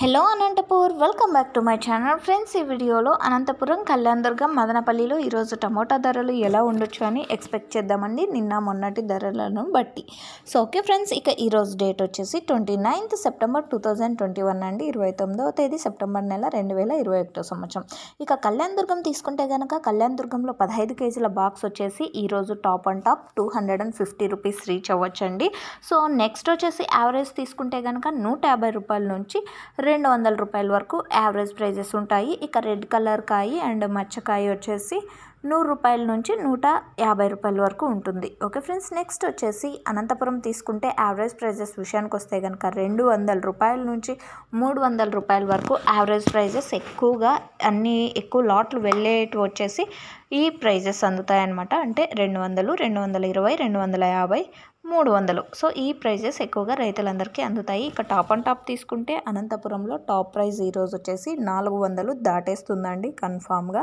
hello Anantapur welcome back to my channel friends ఈ వీడియోలో అనంతపురం కళ్యాణ్ దుర్గం మదనపల్లిలో ఈరోజు టమోటా ధరలు ఎలా ఉండొచ్చు అని ఎక్స్పెక్ట్ చేద్దామండి నిన్న మొన్నటి ధరలను బట్టి సో ఓకే ఫ్రెండ్స్ ఇక ఈరోజు డేట్ వచ్చేసి twenty ninth September two thousand twenty one అండి ఇరవై తొమ్మిదవ తేదీ సెప్టెంబర్ నెల రెండు వేల ఇరవై ఒకటో సంవత్సరం ఇక కళ్యాణ్ దుర్గం తీసుకుంటే కనుక కళ్యాణ్ దుర్గంలో పదహైదు కేజీల బాక్స్ వచ్చేసి ఈరోజు top and top two hundred and fifty rupees reach అవ్వచ్చండి సో నెక్స్ట్ వచ్చేసి యావరేజ్ తీసుకుంటే కనుక నూట యాభై రూపాయల నుంచి రెండు వందల రూపాయల వరకు యావరేజ్ ప్రైజెస్ ఉంటాయి ఇక రెడ్ కలర్ కాయి అండ్ మచ్చకాయ వచ్చేసి నూరు రూపాయల నుంచి నూట యాభై రూపాయల వరకు ఉంటుంది ఓకే ఫ్రెండ్స్ నెక్స్ట్ వచ్చేసి అనంతపురం తీసుకుంటే యావరేజ్ ప్రైజెస్ విషయానికి వస్తే కనుక రెండు వందల రూపాయల నుంచి మూడు వందల రూపాయల వరకు యావరేజ్ ప్రైజెస్ ఎక్కువగా అన్ని ఎక్కువ లాట్లు వెళ్ళేటి వచ్చేసి ఈ ప్రైజెస్ అందుతాయన్నమాట అంటే రెండు వందలు రెండు వందల ఇరవై రెండు వందల యాభై మూడు వందలు సో ఈ ప్రైజెస్ ఎక్కువగా రైతులందరికీ అందుతాయి ఇక టాప్ అండ్ టాప్ తీసుకుంటే అనంతపురంలో టాప్ ప్రైజ్ ఈరోజు వచ్చేసి నాలుగు వందలు దాటేస్తుందండి కన్ఫామ్గా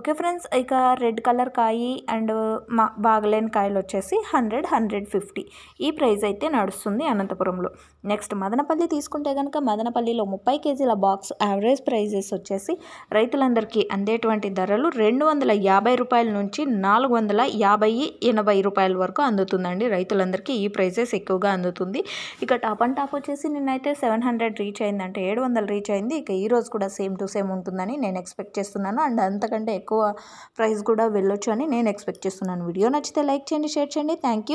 ఓకే ఫ్రెండ్స్ ఇక రెడ్ కలర్ కాయి అండ్ మా బాగలేని కాయలు వచ్చేసి హండ్రెడ్ హండ్రెడ్ ఫిఫ్టీ ఈ ప్రైస్ అయితే నడుస్తుంది అనంతపురంలో నెక్స్ట్ మదనపల్లి తీసుకుంటే కనుక మదనపల్లిలో ముప్పై కేజీల బాక్స్ యావరేజ్ ప్రైజెస్ వచ్చేసి రైతులందరికీ అందేటువంటి ధరలు రెండు వందల యాభై రూపాయల నుంచి నాలుగు వందల యాభై ఎనభై రూపాయల వరకు అందుతుందండి రైతులందరికీ ఈ ప్రైజెస్ ఎక్కువగా అందుతుంది ఇక టాప్ అండ్ టాప్ వచ్చేసి నిన్నైతే సెవెన్ హండ్రెడ్ రీచ్ అయింది అంటే ఏడు వందలు రీచ్ అయింది ఇక ఈరోజు కూడా సేమ్ టు సేమ్ ఉంటుందని నేను ఎక్స్పెక్ట్ చేస్తున్నాను అండ్ అంతకంటే ఎక్కువ ప్రైస్ కూడా వెళ్ళొచ్చు అని నేను ఎక్స్పెక్ట్ చేస్తున్నాను వీడియో నచ్చితే లైక్ చేయండి షేర్ చేయండి థ్యాంక్